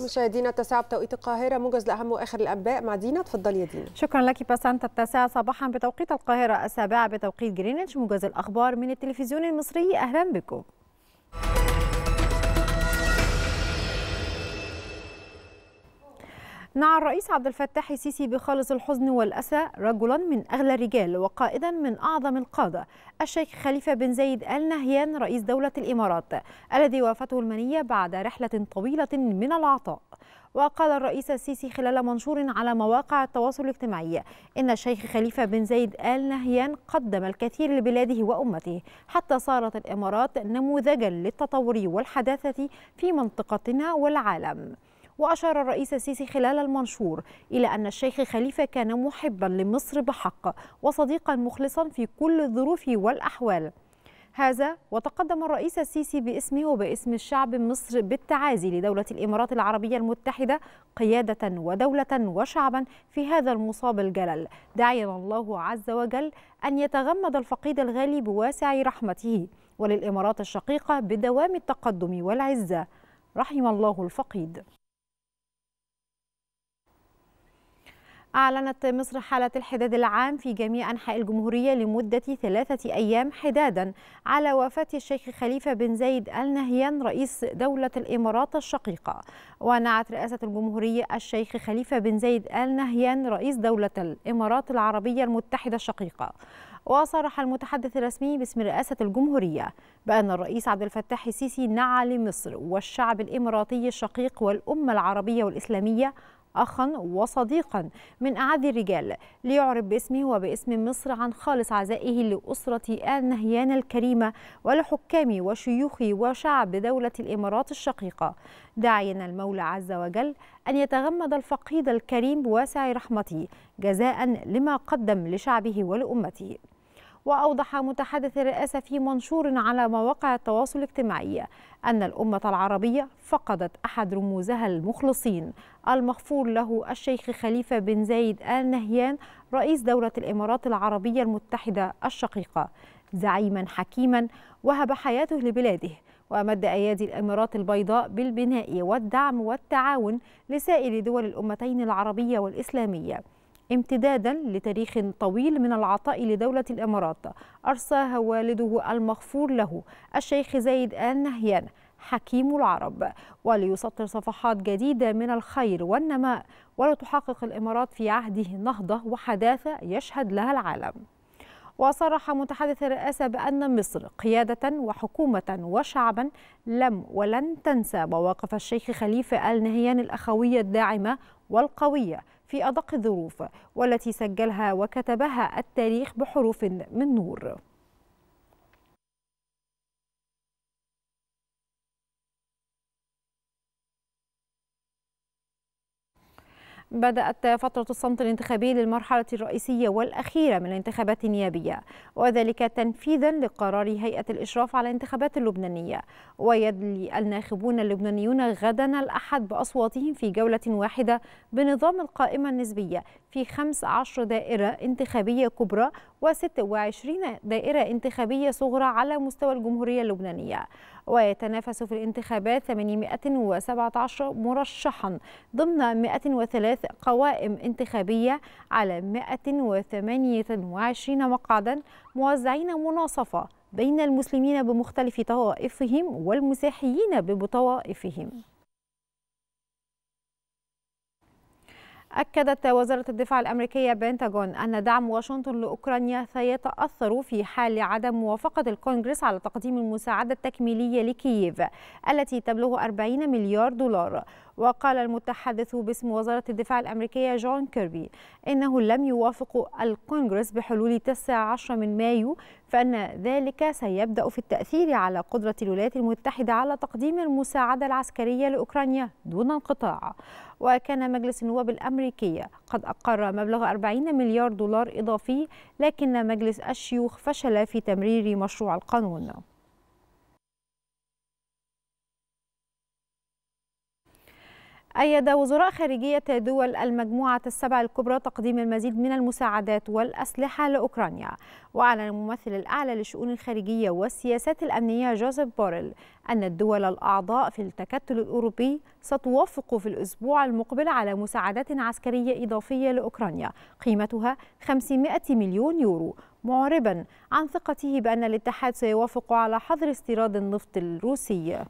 مشاهدينا التاسعة بتوقيت القاهرة موجز لأهم وآخر الأنباء مع دينا اتفضلي يا دينا شكرا لك بسنت التاسعة صباحا بتوقيت القاهرة السابعة بتوقيت جرينتش موجز الأخبار من التلفزيون المصري أهلا بكم نعى الرئيس عبد الفتاح السيسي بخالص الحزن والأسى رجلا من أغلى الرجال وقائدا من أعظم القادة الشيخ خليفة بن زايد آل نهيان رئيس دولة الإمارات الذي وافته المنية بعد رحلة طويلة من العطاء وقال الرئيس السيسي خلال منشور على مواقع التواصل الاجتماعي إن الشيخ خليفة بن زايد آل نهيان قدم الكثير لبلاده وأمته حتى صارت الإمارات نموذجا للتطور والحداثة في منطقتنا والعالم وأشار الرئيس السيسي خلال المنشور إلى أن الشيخ خليفة كان محبا لمصر بحق وصديقا مخلصا في كل الظروف والأحوال هذا وتقدم الرئيس السيسي باسمه وباسم الشعب مصر بالتعازي لدولة الإمارات العربية المتحدة قيادة ودولة وشعبا في هذا المصاب الجلل داعيا الله عز وجل أن يتغمد الفقيد الغالي بواسع رحمته وللإمارات الشقيقة بدوام التقدم والعزة رحم الله الفقيد أعلنت مصر حالة الحداد العام في جميع أنحاء الجمهورية لمدة ثلاثة أيام حدادا على وفاة الشيخ خليفة بن زايد آل نهيان رئيس دولة الإمارات الشقيقة ونعت رئاسة الجمهورية الشيخ خليفة بن زايد آل نهيان رئيس دولة الإمارات العربية المتحدة الشقيقة وصرح المتحدث الرسمي باسم رئاسة الجمهورية بأن الرئيس عبد الفتاح السيسي نعى لمصر والشعب الإماراتي الشقيق والأمة العربية والإسلامية أخا وصديقا من أعز الرجال ليعرب باسمه وباسم مصر عن خالص عزائه لأسرة آل نهيان الكريمة ولحكام وشيوخ وشعب دولة الإمارات الشقيقة داعينا المولى عز وجل أن يتغمد الفقيد الكريم بواسع رحمته جزاء لما قدم لشعبه ولأمته وأوضح متحدث الرئاسة في منشور على مواقع التواصل الاجتماعي أن الأمة العربية فقدت أحد رموزها المخلصين المغفور له الشيخ خليفة بن زايد آل نهيان رئيس دولة الإمارات العربية المتحدة الشقيقة زعيما حكيما وهب حياته لبلاده ومد أيادي الإمارات البيضاء بالبناء والدعم والتعاون لسائر دول الأمتين العربية والإسلامية امتدادا لتاريخ طويل من العطاء لدولة الإمارات أرساها والده المغفور له الشيخ زايد آل نهيان حكيم العرب وليسطر صفحات جديدة من الخير والنماء ولتحقق الإمارات في عهده نهضة وحداثة يشهد لها العالم وصرح متحدث الرئاسة بأن مصر قيادة وحكومة وشعبا لم ولن تنسى مواقف الشيخ خليفة آل نهيان الأخوية الداعمة والقوية في أدق الظروف والتي سجلها وكتبها التاريخ بحروف من نور بدأت فترة الصمت الانتخابي للمرحلة الرئيسية والأخيرة من الانتخابات النيابية وذلك تنفيذا لقرار هيئة الإشراف على الانتخابات اللبنانية ويدلي الناخبون اللبنانيون غدا الأحد بأصواتهم في جولة واحدة بنظام القائمة النسبية في 15 دائرة انتخابية كبرى و26 دائرة انتخابية صغرى على مستوى الجمهورية اللبنانية ويتنافس في الانتخابات 817 مرشحا ضمن 103 قوائم انتخابية على 128 مقعدا موزعين مناصفة بين المسلمين بمختلف طوائفهم والمسيحيين بطوائفهم أكدت وزارة الدفاع الأمريكية بنتاغون أن دعم واشنطن لأوكرانيا سيتأثر في حال عدم موافقة الكونغرس على تقديم المساعدة التكميلية لكييف التي تبلغ 40 مليار دولار وقال المتحدث باسم وزارة الدفاع الأمريكية جون كيربي إنه لم يوافق الكونغرس بحلول 19 من مايو فأن ذلك سيبدأ في التأثير على قدرة الولايات المتحدة على تقديم المساعدة العسكرية لأوكرانيا دون انقطاع وكان مجلس النواب الأمريكي قد أقر مبلغ 40 مليار دولار إضافي لكن مجلس الشيوخ فشل في تمرير مشروع القانون أيد وزراء خارجية دول المجموعة السبع الكبرى تقديم المزيد من المساعدات والأسلحة لأوكرانيا وأعلن الممثل الأعلى للشؤون الخارجية والسياسات الأمنية جوزيف بوريل أن الدول الأعضاء في التكتل الأوروبي ستوافق في الأسبوع المقبل على مساعدات عسكرية إضافية لأوكرانيا قيمتها 500 مليون يورو معربا عن ثقته بأن الاتحاد سيوافق على حظر استيراد النفط الروسي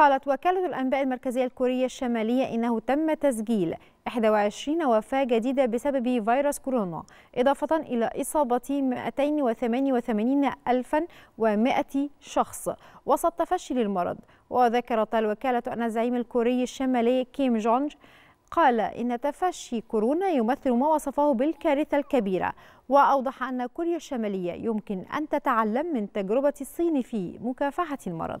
قالت وكالة الأنباء المركزية الكورية الشمالية إنه تم تسجيل 21 وفاة جديدة بسبب فيروس كورونا إضافة إلى إصابة 288100 شخص وسط تفشي للمرض وذكرت الوكالة أن الزعيم الكوري الشمالي كيم جونج قال إن تفشي كورونا يمثل ما وصفه بالكارثة الكبيرة وأوضح أن كوريا الشمالية يمكن أن تتعلم من تجربة الصين في مكافحة المرض